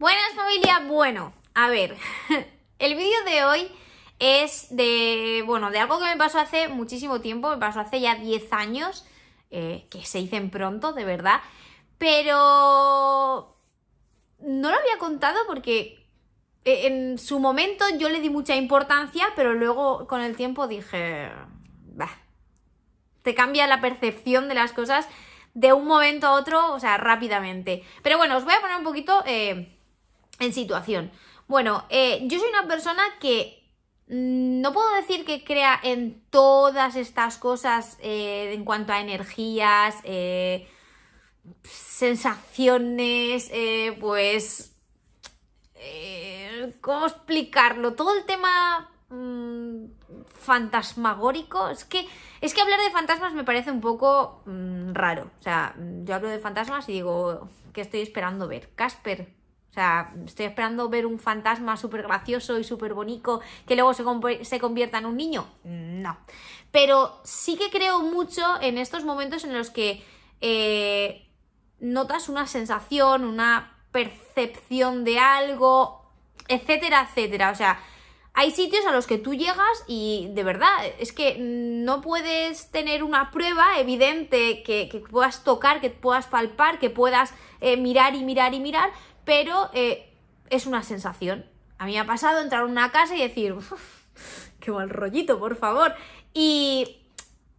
Buenas familia, bueno, a ver, el vídeo de hoy es de, bueno, de algo que me pasó hace muchísimo tiempo, me pasó hace ya 10 años, eh, que se dicen pronto, de verdad, pero no lo había contado porque eh, en su momento yo le di mucha importancia, pero luego con el tiempo dije, bah, te cambia la percepción de las cosas de un momento a otro, o sea, rápidamente. Pero bueno, os voy a poner un poquito... Eh, en situación. Bueno, eh, yo soy una persona que mm, no puedo decir que crea en todas estas cosas eh, en cuanto a energías, eh, sensaciones, pues... ¿Cómo explicarlo? Todo el tema mm, fantasmagórico. Es que, es que hablar de fantasmas me parece un poco mm, raro. O sea, yo hablo de fantasmas y digo, ¿qué estoy esperando ver? Casper, o sea, estoy esperando ver un fantasma súper gracioso y súper bonito que luego se, convierta en un niño. No. Pero sí que creo mucho en estos momentos en los que eh, notas una sensación, una percepción de algo, etcétera, etcétera. O sea, hay sitios a los que tú llegas y de verdad es que no puedes tener una prueba evidente que, puedas tocar, que puedas palpar, que puedas eh, mirar y mirar y mirar, pero eh, es una sensación. A mí me ha pasado entrar a una casa y decir, qué mal rollito, por favor. Y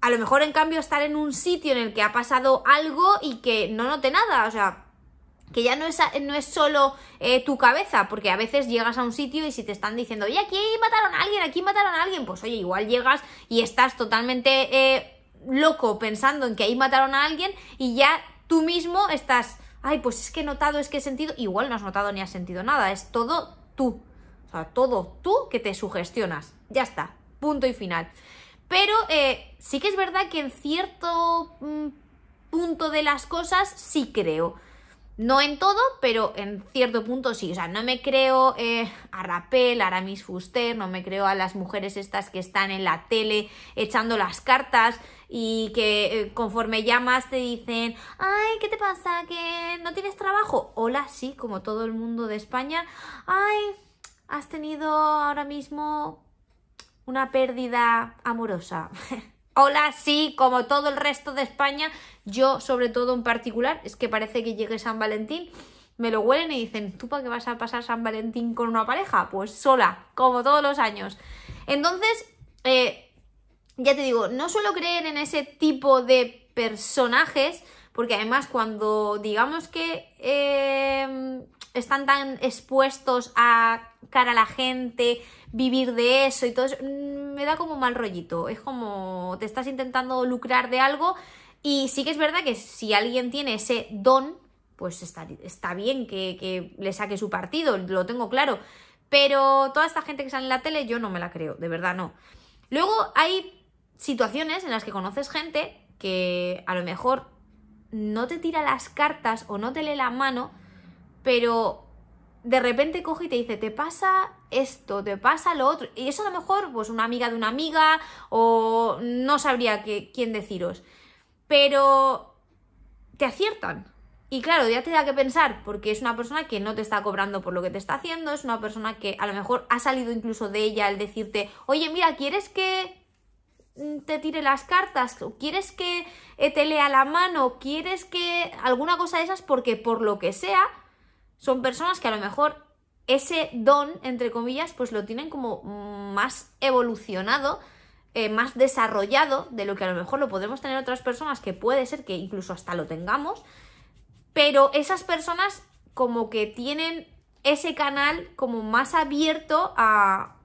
a lo mejor, en cambio, estar en un sitio en el que ha pasado algo y que no note nada, o sea, que ya no es, no es solo eh, tu cabeza, porque a veces llegas a un sitio y si te están diciendo, ¡Y aquí mataron a alguien, aquí mataron a alguien, pues oye, igual llegas y estás totalmente eh, loco pensando en que ahí mataron a alguien y ya tú mismo estás ay, pues es que he notado, es que he sentido, igual no has notado ni has sentido nada, es todo tú. O sea, todo tú que te sugestionas. Ya está, punto y final. Pero eh, sí que es verdad que en cierto mm, punto de las cosas sí creo. No en todo, pero en cierto punto sí. O sea, no me creo eh, a Rapel, a Aramis Fuster, no me creo a las mujeres estas que están en la tele echando las cartas y que eh, conforme llamas te dicen, ay, ¿qué te pasa? ¿Que no tienes trabajo? Hola, sí, como todo el mundo de España. Ay, has tenido ahora mismo una pérdida amorosa. Hola, sí, como todo el resto de España, yo sobre todo en particular, es que parece que llegue San Valentín, me lo huelen y dicen, ¿tú para qué vas a pasar San Valentín con una pareja? Pues sola, como todos los años. Entonces, eh, ya te digo, no suelo creer en ese tipo de personajes, porque además cuando digamos que... Eh, están tan expuestos a cara a la gente, vivir de eso y todo eso, mm, me da como mal rollito. Es como te estás intentando lucrar de algo y sí que es verdad que si alguien tiene ese don, pues está, está bien que, que le saque su partido, lo tengo claro. Pero toda esta gente que sale en la tele yo no me la creo, de verdad no. Luego hay situaciones en las que conoces gente que a lo mejor no te tira las cartas o no te lee la mano, pero de repente coge y te dice, te pasa esto, te pasa lo otro. Y eso a lo mejor, pues una amiga de una amiga o no sabría quién deciros. Pero te aciertan. Y claro, ya te da que pensar, porque es una persona que no te está cobrando por lo que te está haciendo, es una persona que a lo mejor ha salido incluso de ella el decirte, oye, mira, ¿quieres que te tire las cartas? ¿Quieres que te lea la mano? ¿Quieres que alguna cosa de esas? Porque por lo que sea, son personas que a lo mejor ese don, entre comillas, pues lo tienen como más evolucionado, eh, más desarrollado de lo que a lo mejor lo podemos tener otras personas, que puede ser que incluso hasta lo tengamos, pero esas personas como que tienen ese canal como más abierto a,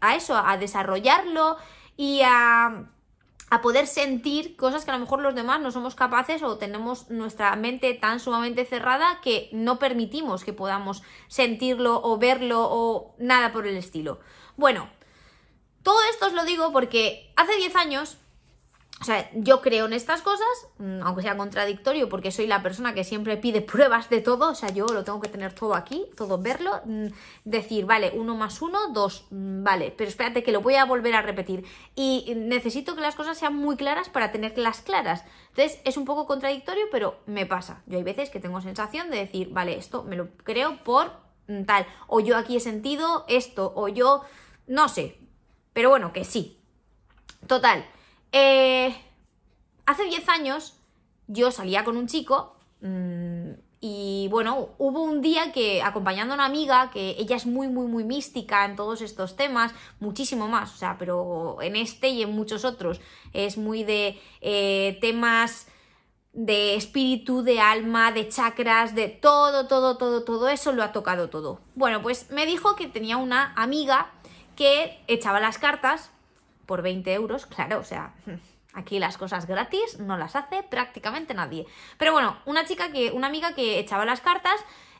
a eso, a desarrollarlo y a a poder sentir cosas que a lo mejor los demás no somos capaces o tenemos nuestra mente tan sumamente cerrada que no permitimos que podamos sentirlo o verlo o nada por el estilo. Bueno, todo esto os lo digo porque hace 10 años o sea, yo creo en estas cosas, mm, aunque sea contradictorio, porque soy la persona que siempre pide pruebas de todo, o sea, yo lo tengo que tener todo aquí, todo verlo, mm, decir, vale, uno más uno, dos, mm, vale, pero espérate que lo voy a volver a repetir. Y necesito que las cosas sean muy claras para tenerlas claras. Entonces, es un poco contradictorio, pero me pasa. Yo hay veces que tengo sensación de decir, vale, esto me lo creo por tal, o yo aquí he sentido esto, o yo, no sé, pero bueno, que sí. Total eh, hace 10 años yo salía con un chico mm, y bueno, hubo un día que acompañando a una amiga, que ella es muy, muy, muy mística en todos estos temas, muchísimo más, o sea, pero en este y en muchos otros, es muy de eh, temas de espíritu, de alma, de chakras, de todo, todo, todo, todo eso lo ha tocado todo. Bueno, pues me dijo que tenía una amiga que echaba las cartas por 20 euros, claro, o sea, aquí las cosas gratis no las hace prácticamente nadie. Pero bueno, una chica que, una amiga que echaba las cartas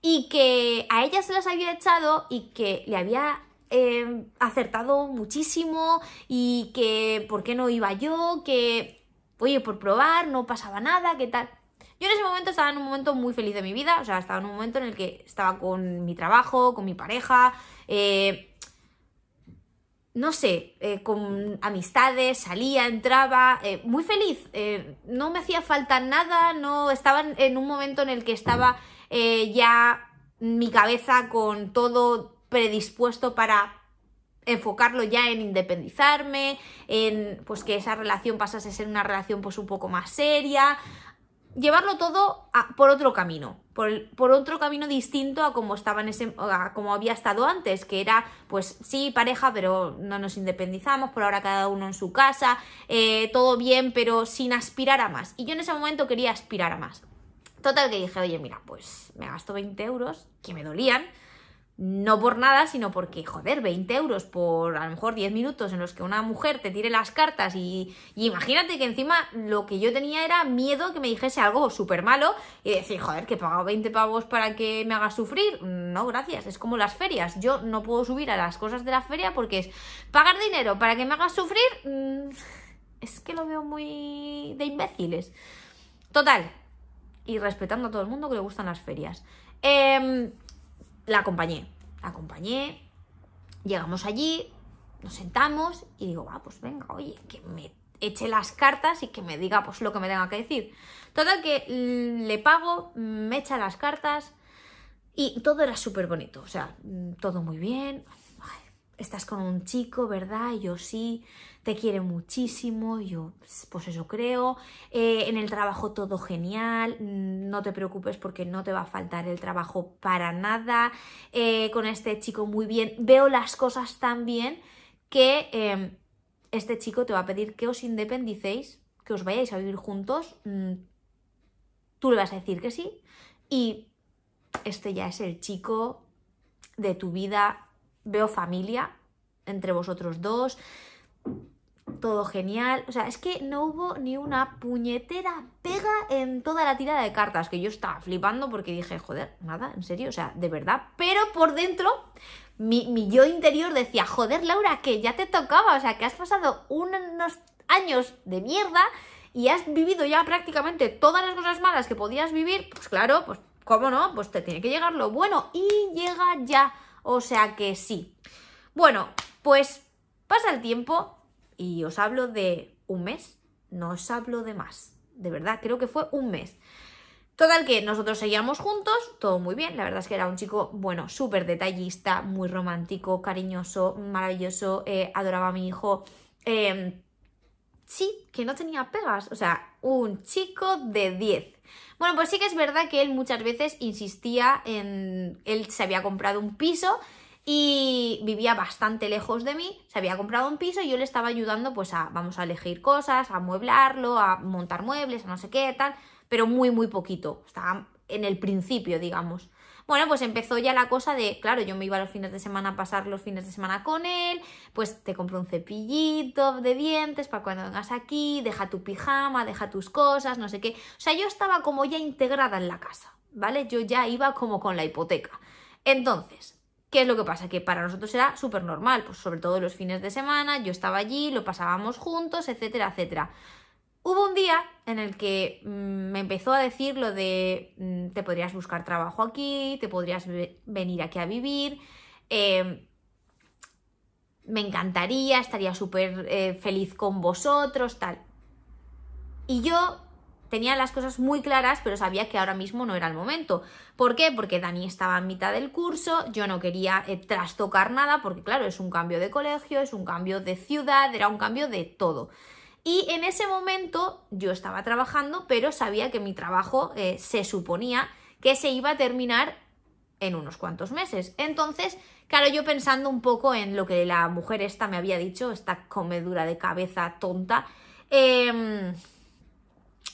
y que a ella se las había echado y que le había em, acertado muchísimo y que por qué no iba yo, que oye, por probar, no pasaba nada, qué tal. Yo en ese momento estaba en un momento muy feliz de mi vida, o sea, estaba en un momento en el que estaba con mi trabajo, con mi pareja, eh, no sé, eh, con amistades, salía, entraba, eh, muy feliz. Eh, no me hacía falta nada, no estaba en un momento en el que estaba ya mi cabeza con todo predispuesto para enfocarlo ya en independizarme, en pues que esa relación pasase a ser una relación pues un poco más seria, llevarlo todo por otro camino, por, por, otro camino distinto a como estaba en ese, como había estado antes, que era, pues sí, pareja, pero no nos independizamos, por ahora cada uno en su casa, eh, todo bien, pero sin aspirar a más. Y yo en ese momento quería aspirar a más. Total que dije, oye, mira, pues me gasto 20 euros, que me dolían, no por nada, sino porque, joder, 20 euros por a lo mejor 10 minutos en los que una mujer te tire las cartas y, imagínate que encima lo que yo tenía era miedo que me dijese algo súper malo y decir, joder, que he pagado 20 pavos para que me haga sufrir. No, gracias, es como las ferias. Yo no puedo subir a las cosas de la feria porque es pagar dinero para que me hagas sufrir. Mm, es que lo veo muy de imbéciles. Total, y respetando a todo el mundo que le gustan las ferias. Eh, la acompañé. La acompañé, llegamos allí, nos sentamos y digo, va, pues venga, oye, que me eche las cartas y que me diga pues lo que me tenga que decir. Total que mm, le pago, me echa las cartas y todo era súper bonito, o sea, mm, todo muy bien, estás con un chico, ¿verdad? yo sí, te quiere muchísimo, yo pues eso creo, eh, en el trabajo todo genial, mm, no te preocupes porque no te va a faltar el trabajo para nada, eh, con este chico muy bien, veo las cosas tan bien que em, este chico te va a pedir que os independicéis, que os vayáis a vivir juntos, mm, tú le vas a decir que sí y este ya es el chico de tu vida veo familia entre vosotros dos, todo genial. O sea, es que no hubo ni una puñetera pega en toda la tirada de cartas, que yo estaba flipando porque dije, joder, nada, en serio, o sea, de verdad. Pero por dentro, mi, yo interior decía, joder, Laura, que ya te tocaba, o sea, que has pasado unos años de mierda y has vivido ya prácticamente todas las cosas malas que podías vivir, pues claro, pues cómo no, pues te tiene que llegar lo bueno y llega ya. O sea que sí. Bueno, pues pasa el tiempo y os hablo de un mes, no os hablo de más. De verdad, creo que fue un mes. Total que nosotros seguíamos juntos, todo muy bien, la verdad es que era un chico, bueno, súper detallista, muy romántico, cariñoso, maravilloso, eh, adoraba a mi hijo, em, que no tenía pegas, o sea, un chico de 10. Bueno, pues sí que es verdad que él muchas veces insistía en... Él se había comprado un piso y vivía bastante lejos de mí, se había comprado un piso y yo le estaba ayudando pues a, vamos a elegir cosas, a mueblarlo, a montar muebles, a no sé qué, tal, pero muy, muy poquito, estaba en el principio, digamos. Bueno, pues empezó ya la cosa de, claro, yo me iba los fines de semana a pasar los fines de semana con él, pues te compro un cepillito de dientes para cuando vengas aquí, deja tu pijama, deja tus cosas, no sé qué. O sea, yo estaba como ya integrada en la casa, ¿vale? Yo ya iba como con la hipoteca. Entonces, ¿Qué es lo que pasa? Que para nosotros era súper normal, pues sobre todo los fines de semana, yo estaba allí, lo pasábamos juntos, etcétera, etcétera. Hubo un día en el que mm, me empezó a decir lo de mm, te podrías buscar trabajo aquí, te podrías venir aquí a vivir, em, me encantaría, estaría súper eh, feliz con vosotros, tal. Y yo tenía las cosas muy claras, pero sabía que ahora mismo no era el momento. ¿Por qué? Porque Dani estaba en mitad del curso, yo no quería eh, trastocar nada, porque claro, es un cambio de colegio, es un cambio de ciudad, era un cambio de todo. Y en ese momento yo estaba trabajando, pero sabía que mi trabajo eh, se suponía que se iba a terminar en unos cuantos meses. Entonces, claro, yo pensando un poco en lo que la mujer esta me había dicho, esta comedura de cabeza tonta, em,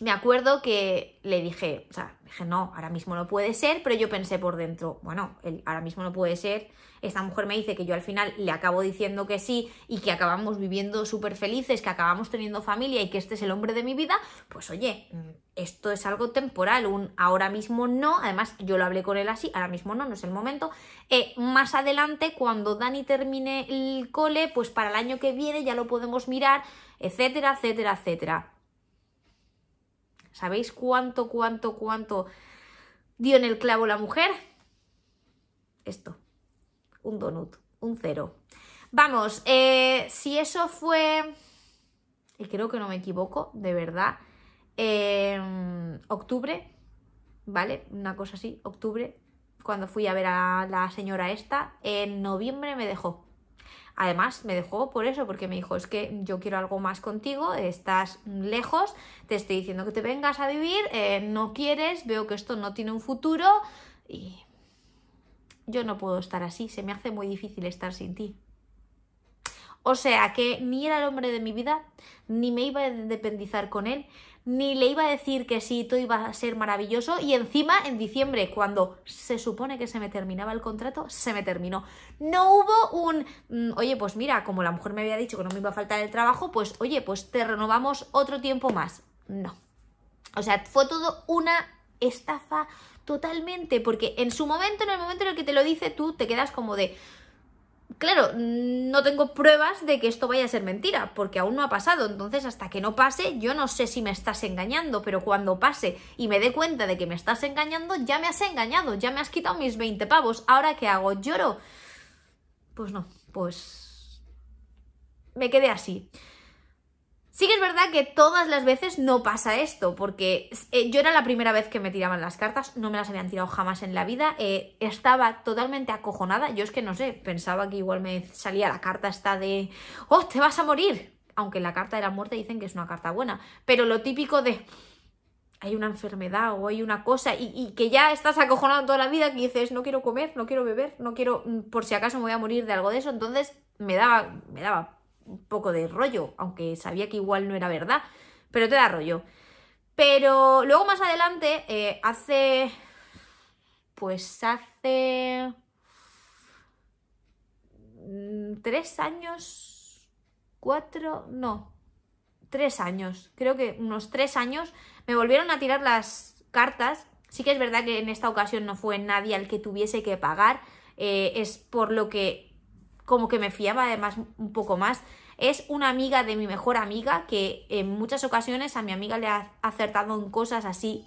me acuerdo que le dije, o sea, Dije, no, ahora mismo no puede ser, pero yo pensé por dentro, bueno, él, ahora mismo no puede ser. Esta mujer me dice que yo al final le acabo diciendo que sí y que acabamos viviendo súper felices, que acabamos teniendo familia y que este es el hombre de mi vida. Pues oye, mm, esto es algo temporal, un ahora mismo no. Además, yo lo hablé con él así, ahora mismo no, no es el momento. Eh, más adelante, cuando Dani termine el cole, pues para el año que viene ya lo podemos mirar, etcétera, etcétera, etcétera. ¿Sabéis cuánto, cuánto, cuánto dio en el clavo la mujer? Esto, un donut, un cero. Vamos, eh, si eso fue, y creo que no me equivoco, de verdad, En em, octubre, ¿vale? Una cosa así, octubre, cuando fui a ver a la señora esta, en noviembre me dejó. Además, me dejó por eso, porque me dijo, es que yo quiero algo más contigo, estás lejos, te estoy diciendo que te vengas a vivir, eh, no quieres, veo que esto no tiene un futuro y yo no puedo estar así, se me hace muy difícil estar sin ti. O sea que ni era el hombre de mi vida, ni me iba a independizar con él, ni le iba a decir que sí, todo iba a ser maravilloso y encima en diciembre, cuando se supone que se me terminaba el contrato, se me terminó. No hubo un, mm, oye, pues mira, como la mujer me había dicho que no me iba a faltar el trabajo, pues oye, pues te renovamos otro tiempo más. No. O sea, fue todo una estafa totalmente, porque en su momento, en el momento en el que te lo dice, tú te quedas como de, claro, no tengo pruebas de que esto vaya a ser mentira, porque aún no ha pasado. Entonces, hasta que no pase, yo no sé si me estás engañando, pero cuando pase y me dé cuenta de que me estás engañando, ya me has engañado, ya me has quitado mis 20 pavos. Ahora, ¿qué hago? ¿Lloro? Pues no, pues me quedé así. Sí que es verdad que todas las veces no pasa esto, porque eh, yo era la primera vez que me tiraban las cartas, no me las habían tirado jamás en la vida, eh, estaba totalmente acojonada, yo es que no sé, pensaba que igual me salía la carta esta de, oh, te vas a morir, aunque la carta de la muerte dicen que es una carta buena, pero lo típico de, hay una enfermedad o hay una cosa y, y, que ya estás acojonado toda la vida que dices no quiero comer, no quiero beber, no quiero, mm, por si acaso me voy a morir de algo de eso, entonces me daba, me daba un poco de rollo, aunque sabía que igual no era verdad, pero te da rollo. Pero luego más adelante, eh, hace. Pues hace. Mm, tres años. Cuatro. No. Tres años. Creo que unos tres años. Me volvieron a tirar las cartas. Sí que es verdad que en esta ocasión no fue nadie al que tuviese que pagar. Eh, es por lo que como que me fiaba además un poco más. Es una amiga de mi mejor amiga que en muchas ocasiones a mi amiga le ha acertado en cosas así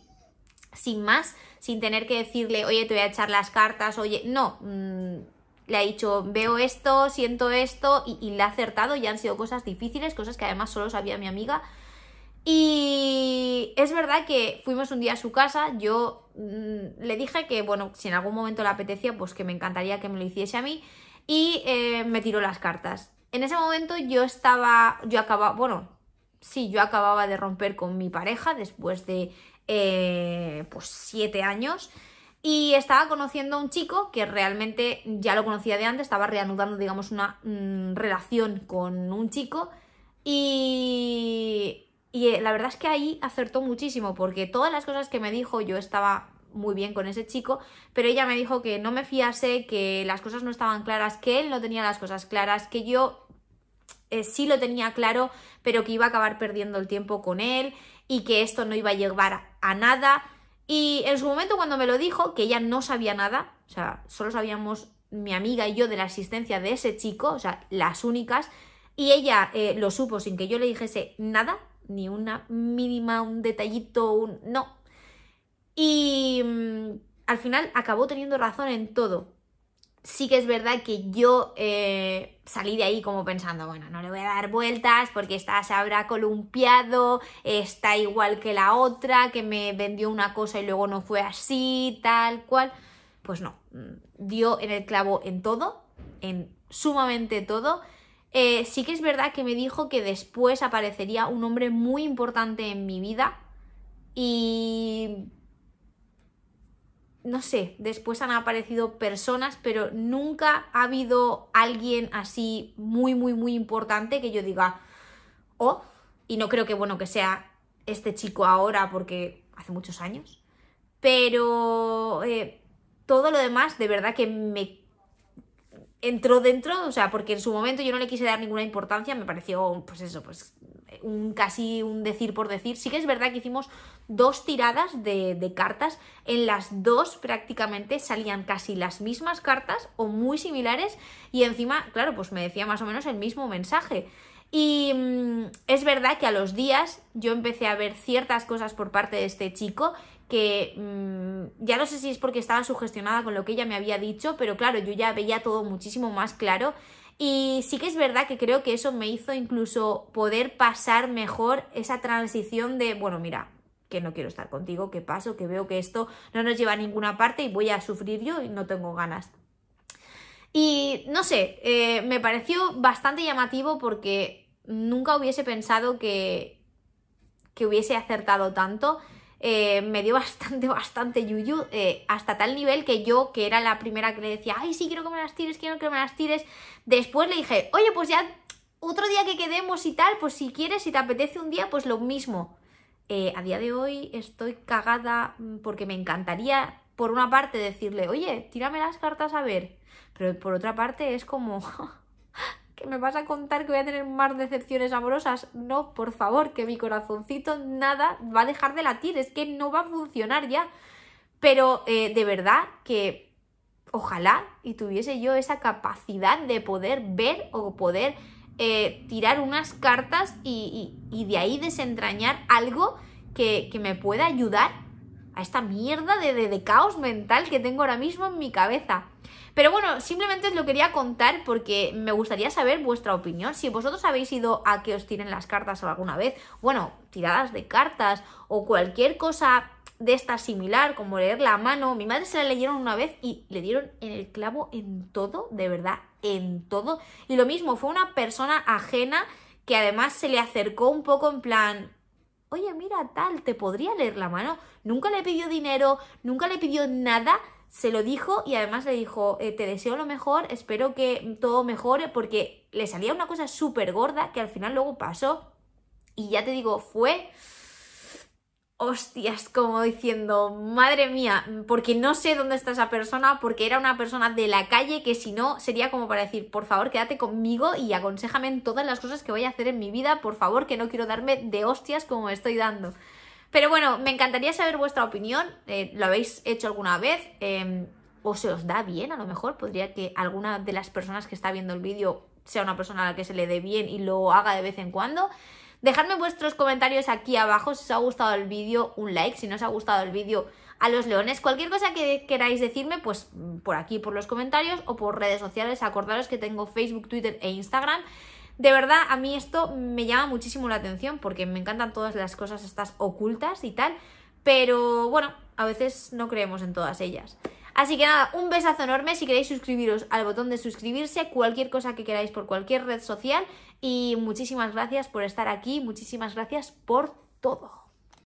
sin más, sin tener que decirle, oye, te voy a echar las cartas, oye, no, mm, le ha dicho, veo esto, siento esto, y, le ha acertado, y han sido cosas difíciles, cosas que además solo sabía mi amiga. Y es verdad que fuimos un día a su casa, yo mm, le dije que, bueno, si en algún momento le apetecía, pues que me encantaría que me lo hiciese a mí, y eh, me tiró las cartas. En ese momento yo estaba, yo acababa, bueno, sí, yo acababa de romper con mi pareja después de eh, pues siete años y estaba conociendo a un chico que realmente ya lo conocía de antes, estaba reanudando, digamos, una mm, relación con un chico y, y eh, la verdad es que ahí acertó muchísimo porque todas las cosas que me dijo yo estaba muy bien con ese chico, pero ella me dijo que no me fiase, que las cosas no estaban claras, que él no tenía las cosas claras, que yo eh, sí lo tenía claro, pero que iba a acabar perdiendo el tiempo con él y que esto no iba a llevar a nada. Y en su momento cuando me lo dijo, que ella no sabía nada, o sea, solo sabíamos mi amiga y yo de la existencia de ese chico, o sea, las únicas, y ella eh, lo supo sin que yo le dijese nada, ni una mínima, un detallito, un... no. Y mm, al final acabó teniendo razón en todo sí que es verdad que yo eh, salí de ahí como pensando, bueno, no le voy a dar vueltas porque esta se habrá columpiado, está igual que la otra, que me vendió una cosa y luego no fue así, tal cual. Pues no, mm, dio en el clavo en todo, en sumamente todo. Eh, sí que es verdad que me dijo que después aparecería un hombre muy importante en mi vida y no sé, después han aparecido personas, pero nunca ha habido alguien así muy, muy, muy importante que yo diga, oh, y no creo que, bueno, que sea este chico ahora porque hace muchos años, pero eh, todo lo demás de verdad que me entró dentro, o sea, porque en su momento yo no le quise dar ninguna importancia, me pareció, pues eso, pues casi un decir por decir. Sí que es verdad que hicimos dos tiradas de, cartas, en las dos prácticamente salían casi las mismas cartas o muy similares y encima, claro, pues me decía más o menos el mismo mensaje. Y mm, es verdad que a los días yo empecé a ver ciertas cosas por parte de este chico que mm, ya no sé si es porque estaba sugestionada con lo que ella me había dicho, pero claro, yo ya veía todo muchísimo más claro y sí que es verdad que creo que eso me hizo incluso poder pasar mejor esa transición de, bueno, mira, que no quiero estar contigo, que paso, que veo que esto no nos lleva a ninguna parte y voy a sufrir yo y no tengo ganas. Y no sé, eh, me pareció bastante llamativo porque nunca hubiese pensado que, que hubiese acertado tanto eh, me dio bastante, bastante yuyu, eh, hasta tal nivel que yo, que era la primera que le decía, ay, sí, quiero que me las tires, quiero que me las tires, después le dije, oye, pues ya otro día que quedemos y tal, pues si quieres, si te apetece un día, pues lo mismo. Eh, a día de hoy estoy cagada mm, porque me encantaría, por una parte, decirle, oye, tírame las cartas a ver, pero por otra parte es como... me vas a contar que voy a tener más decepciones amorosas? No, por favor, que mi corazoncito nada va a dejar de latir, es que no va a funcionar ya. Pero eh, de verdad que ojalá y tuviese yo esa capacidad de poder ver o poder eh, tirar unas cartas y, de ahí desentrañar algo que, que me pueda ayudar a esta mierda de, caos mental que tengo ahora mismo en mi cabeza. Pero bueno, simplemente os lo quería contar porque me gustaría saber vuestra opinión. Si vosotros habéis ido a que os tiren las cartas alguna vez, bueno, tiradas de cartas o cualquier cosa de esta similar, como leer la mano. Mi madre se la leyeron una vez y le dieron en el clavo en todo, de verdad, en todo. Y lo mismo, fue una persona ajena que además se le acercó un poco en plan, oye, mira, tal, te podría leer la mano. Nunca le pidió dinero, nunca le pidió nada, se lo dijo y además le dijo, eh, te deseo lo mejor, espero que todo mejore, porque le salía una cosa súper gorda que al final luego pasó. Y ya te digo, fue hostias, como diciendo, madre mía, porque no sé dónde está esa persona, porque era una persona de la calle que si no sería como para decir, por favor, quédate conmigo y aconsejame en todas las cosas que voy a hacer en mi vida, por favor, que no quiero darme de hostias como me estoy dando. Pero bueno, me encantaría saber vuestra opinión, eh, lo habéis hecho alguna vez. Em, o se os da bien, a lo mejor podría que alguna de las personas que está viendo el vídeo sea una persona a la que se le dé bien y lo haga de vez en cuando. Dejadme vuestros comentarios aquí abajo si os ha gustado el vídeo, un like, si no os ha gustado el vídeo a los leones. Cualquier cosa que queráis decirme, pues por aquí, por los comentarios o por redes sociales. Acordaros que tengo Facebook, Twitter e Instagram. De verdad, a mí esto me llama muchísimo la atención porque me encantan todas las cosas estas ocultas y tal, pero bueno, a veces no creemos en todas ellas. Así que nada, un besazo enorme. Si queréis suscribiros al botón de suscribirse, cualquier cosa que queráis por cualquier red social. Y muchísimas gracias por estar aquí, muchísimas gracias por todo.